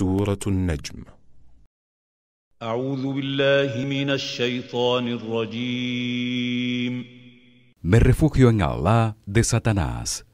سورة النجم أعوذ بالله من الشيطان الرجيم Me refugio en Allah de Satanás,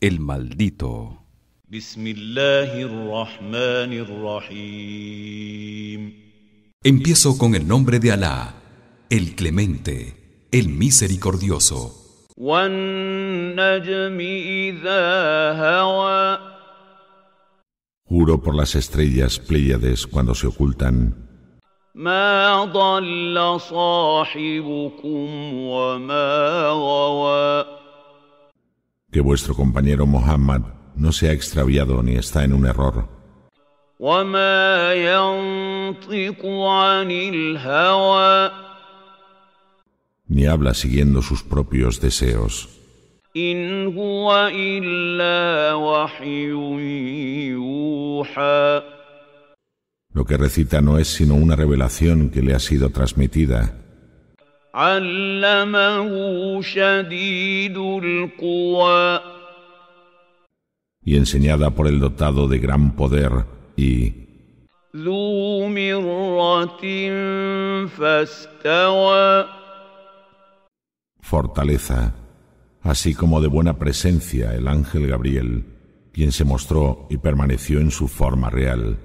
el maldito. بسم الله الرحمن الرحيم Empiezo con el nombre de Allah, el clemente, el misericordioso. والنجم إذا هوى Juro por las estrellas Pléyades cuando se ocultan. Que vuestro compañero Mohammed no se ha extraviado ni está en un error. Ni habla siguiendo sus propios deseos. Lo que recita no es sino una revelación que le ha sido transmitida. y enseñada por el dotado de gran poder y fortaleza así como de buena presencia el ángel Gabriel, quien se mostró y permaneció en su forma real.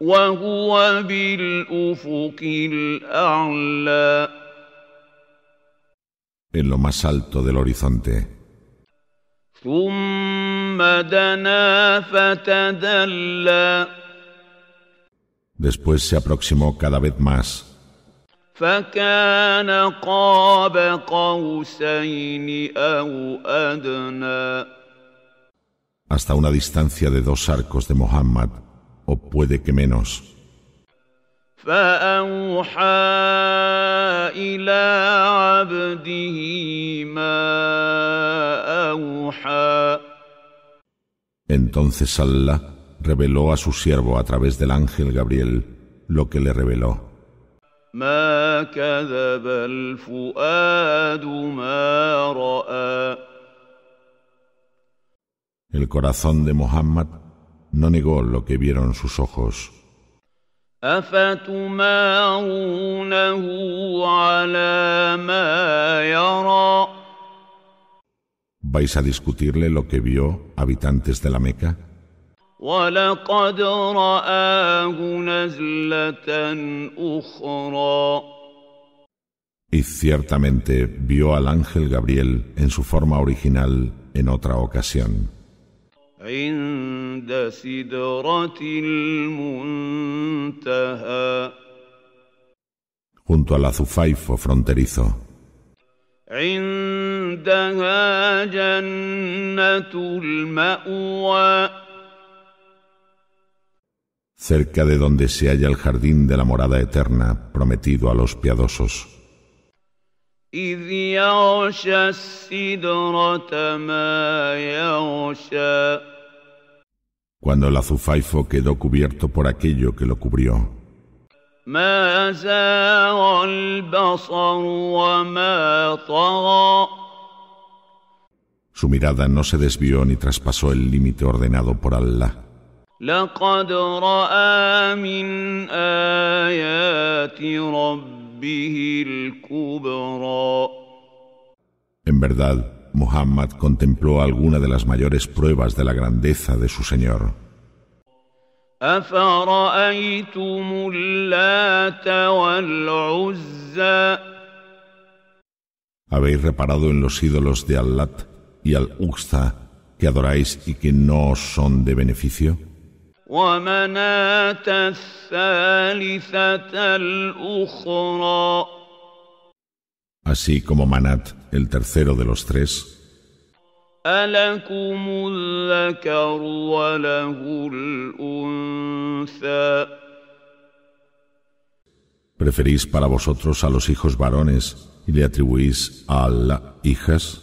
En lo más alto del horizonte. Después se aproximó cada vez más hasta una distancia de dos arcos de Mohammed, o puede que menos. Entonces Allah reveló a su siervo a través del ángel Gabriel lo que le reveló. El corazón de Muhammad no negó lo que vieron sus ojos. ¿Vais a discutirle lo que vio, habitantes de la Meca? Y ciertamente vio al ángel Gabriel en su forma original en otra ocasión. junto al azufaifo fronterizo cerca de donde se halla el jardín de la morada eterna prometido a los piadosos. Cuando el azufaifo quedó cubierto por aquello que lo cubrió. Su mirada no se desvió ni traspasó el límite ordenado por Allah. En verdad, Muhammad contempló alguna de las mayores pruebas de la grandeza de su Señor. ¿Habéis reparado en los ídolos de Allat y Al-Uqsa que adoráis y que no os son de beneficio? Así como Manat, el tercero de los tres, ¿Preferís para vosotros a los hijos varones y le atribuís a Allah hijas?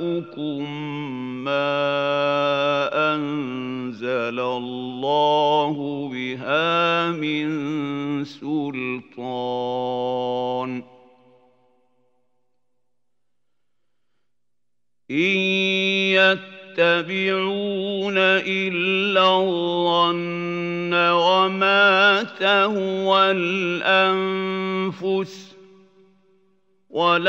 يَمْلَأُكُم مَّا أَنزَلَ اللَّهُ بِهَا مِن سُلْطَانٍ إِن يَتَّبِعُونَ إِلَّا الظَّنَّ وَمَا تَهْوَى الْأَنفُسُ Y los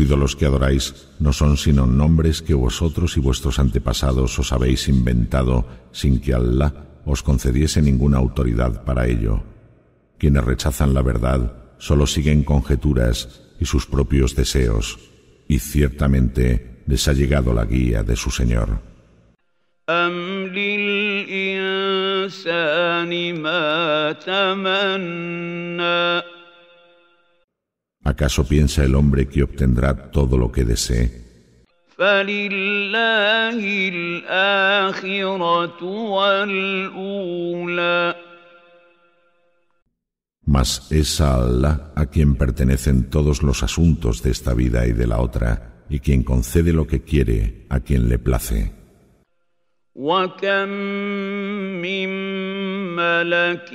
ídolos que adoráis no son sino nombres que vosotros y vuestros antepasados os habéis inventado sin que Allah os concediese ninguna autoridad para ello. Quienes rechazan la verdad solo siguen conjeturas y sus propios deseos, y ciertamente les ha llegado la guía de su Señor. ¿Acaso piensa el hombre que obtendrá todo lo que desee? Mas es Allah a quien pertenecen todos los asuntos de esta vida y de la otra, y quien concede lo que quiere a quien le place. وكم من ملك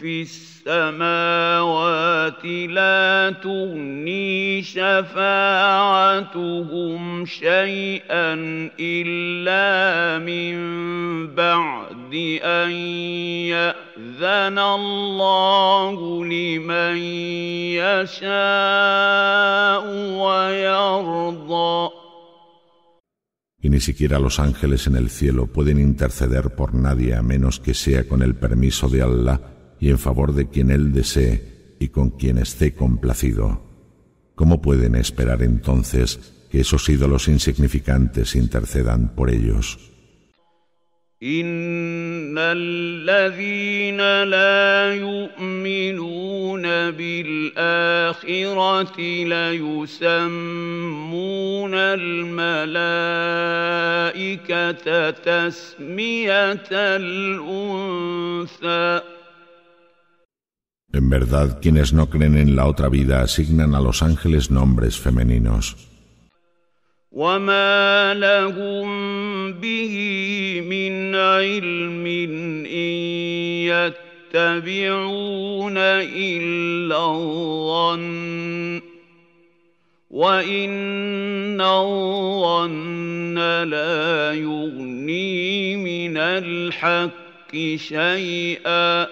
في السماوات لا تغني شفاعتهم شيئا الا من بعد ان ياذن الله لمن يشاء ويرضى y ni siquiera los ángeles en el cielo pueden interceder por nadie a menos que sea con el permiso de Allah y en favor de quien Él desee y con quien esté complacido. ¿Cómo pueden esperar entonces que esos ídolos insignificantes intercedan por ellos? En verdad, quienes no creen en la otra vida asignan a los ángeles nombres femeninos. وما لهم به من علم إن يتبعون إلا الظن وإن الظن لا يغني من الحق شيئا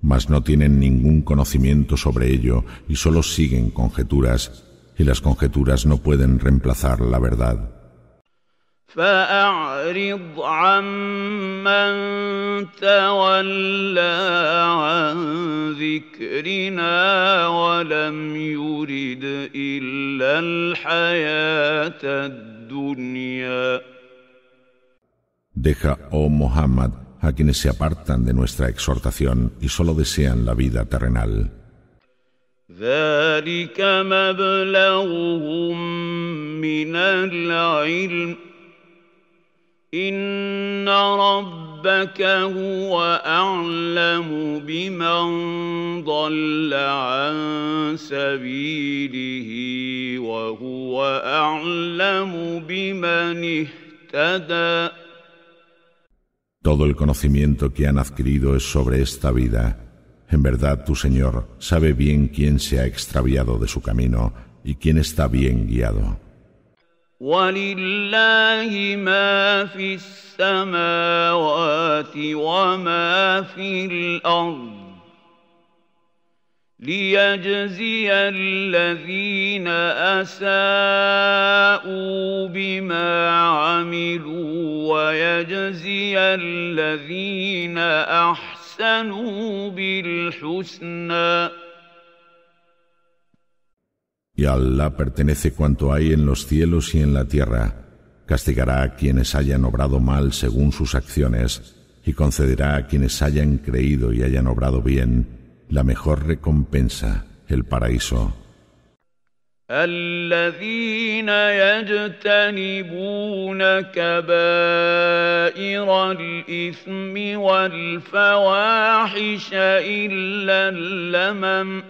Mas no tienen ningún conocimiento sobre ello y solo siguen conjeturas y las conjeturas no pueden reemplazar la verdad. Deja, oh Muhammad, a quienes se apartan de nuestra exhortación y solo desean la vida terrenal. ذلك مبلغهم من العلم ان ربك هو اعلم بمن ضل عن سبيله وهو اعلم بمن اهتدى Todo el conocimiento que han adquirido es sobre esta vida En verdad, tu Señor sabe bien quién se ha extraviado de su camino y quién está bien guiado. Y a Dios, lo que está en los cielos y lo que está en el cielo, para los que harán mal lo que harán, los que harán bien y a Allah pertenece cuanto hay en los cielos y en la tierra. Castigará a quienes hayan obrado mal según sus acciones, y concederá a quienes hayan creído y hayan obrado bien la mejor recompensa, el paraíso. الذين يجتنبون كبائر الإثم والفواحش إلا اللمم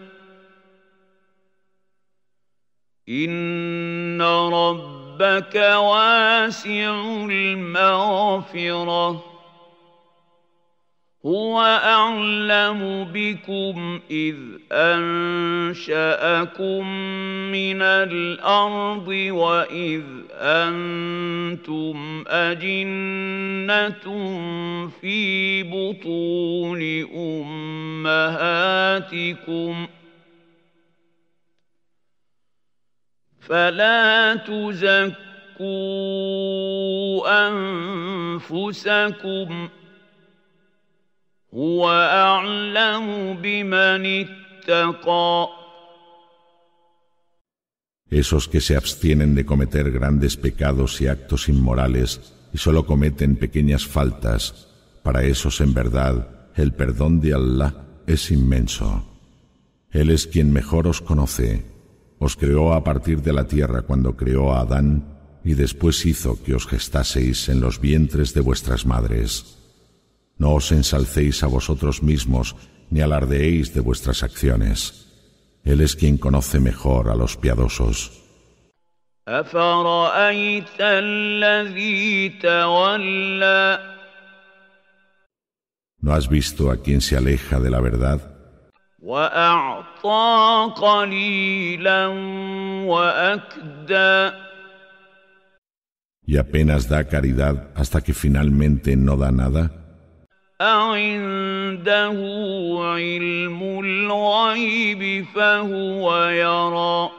إن ربك واسع المغفره هو أعلم بكم إذ أنشأكم من الأرض وإذ أنتم أجنة في بطون أمهاتكم ۖ فلا تزكوا أنفسكم ۖ Esos que se abstienen de cometer grandes pecados y actos inmorales y solo cometen pequeñas faltas, para esos en verdad el perdón de Allah es inmenso. Él es quien mejor os conoce. Os creó a partir de la tierra cuando creó a Adán y después hizo que os gestaseis en los vientres de vuestras madres. No os ensalcéis a vosotros mismos, ni alardeéis de vuestras acciones. Él es quien conoce mejor a los piadosos. ¿No has visto a quien se aleja de la verdad? Y apenas da caridad hasta que finalmente no da nada. أعنده علم الغيب فهو يرى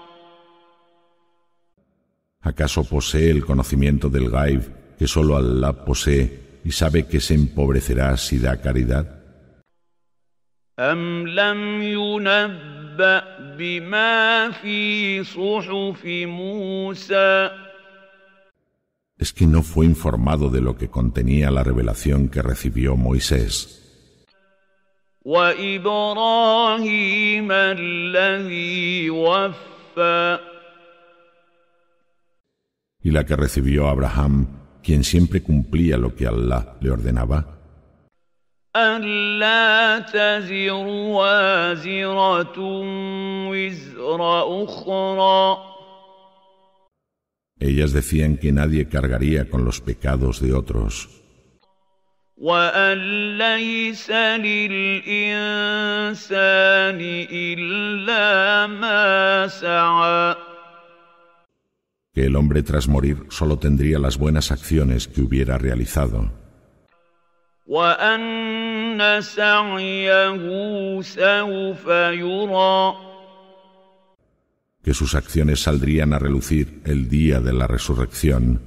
¿Acaso posee el conocimiento del Gaib que solo Allah posee y sabe que se empobrecerá si da caridad? أم لم ينبأ بما في صحف موسى es que no fue informado de lo que contenía la revelación que recibió Moisés. Y la que recibió Abraham, quien siempre cumplía lo que Allah le ordenaba. Ellas decían que nadie cargaría con los pecados de otros. que el hombre tras morir solo tendría las buenas acciones que hubiera realizado que sus acciones saldrían a relucir el día de la resurrección.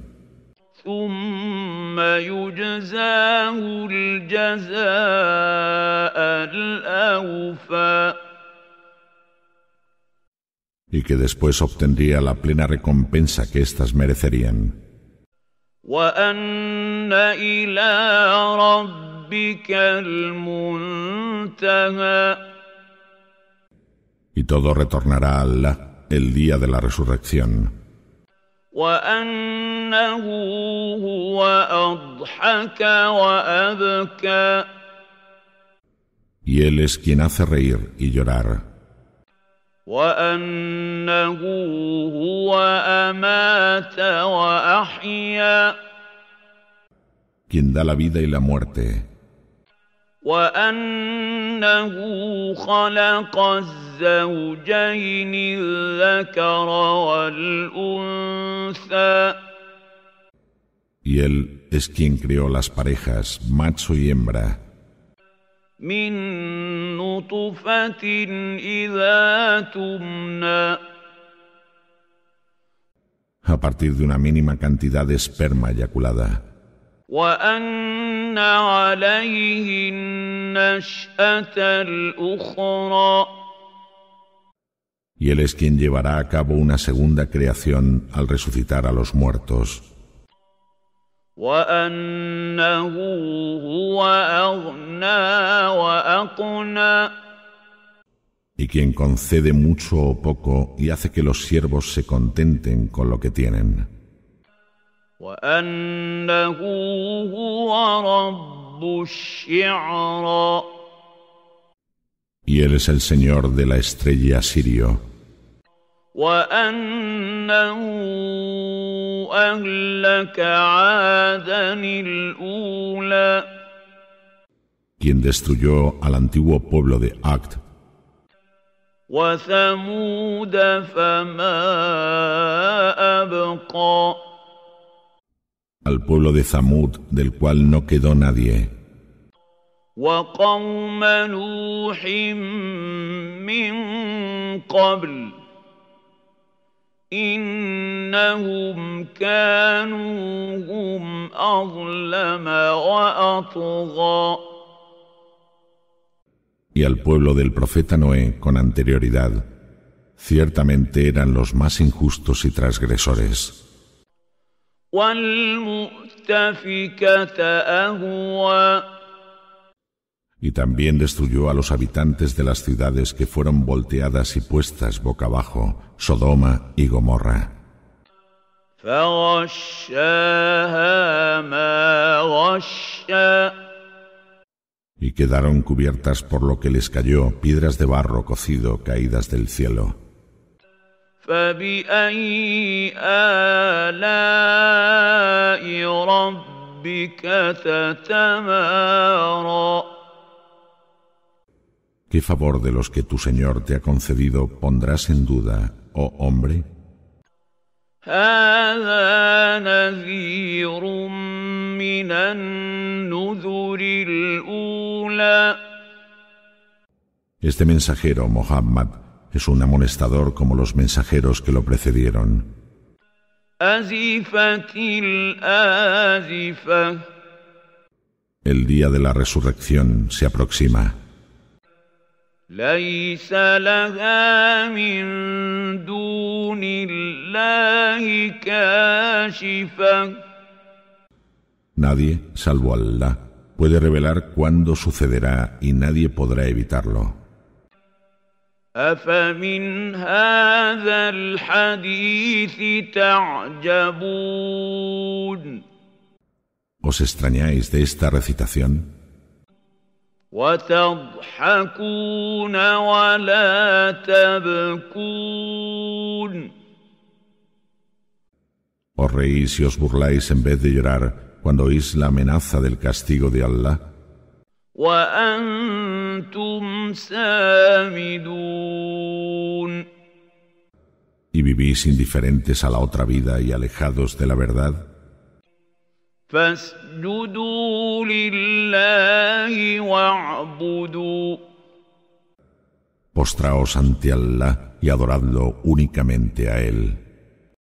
Y que después obtendría la plena recompensa que éstas merecerían. Y todo retornará a Allah el día de la resurrección. Y Él es quien hace reír y llorar. quien da la vida y la muerte y él es quien creó las parejas, macho y hembra. A partir de una mínima cantidad de esperma eyaculada. Y Él es quien llevará a cabo una segunda creación al resucitar a los muertos. y quien concede mucho o poco y hace que los siervos se contenten con lo que tienen. Y él es el Señor de la estrella Sirio. quien destruyó al antiguo pueblo de Act وثمود فما al pueblo de Zamud, del cual no quedó nadie. Y al pueblo del profeta Noé con anterioridad, ciertamente eran los más injustos y transgresores. Y también destruyó a los habitantes de las ciudades que fueron volteadas y puestas boca abajo, Sodoma y Gomorra. Y quedaron cubiertas por lo que les cayó piedras de barro cocido caídas del cielo. ¿Qué favor de los que tu Señor te ha concedido pondrás en duda, oh hombre? Este mensajero, Muhammad, es un amonestador como los mensajeros que lo precedieron. El día de la resurrección se aproxima. Nadie, salvo Allah, puede revelar cuándo sucederá y nadie podrá evitarlo. ¿Os extrañáis de esta recitación? ¿Os reís y os burláis en vez de llorar cuando oís la amenaza del castigo de Allah? ¿Y vivís indiferentes a la otra vida y alejados de la verdad? Postraos ante Allah y adoradlo únicamente a Él.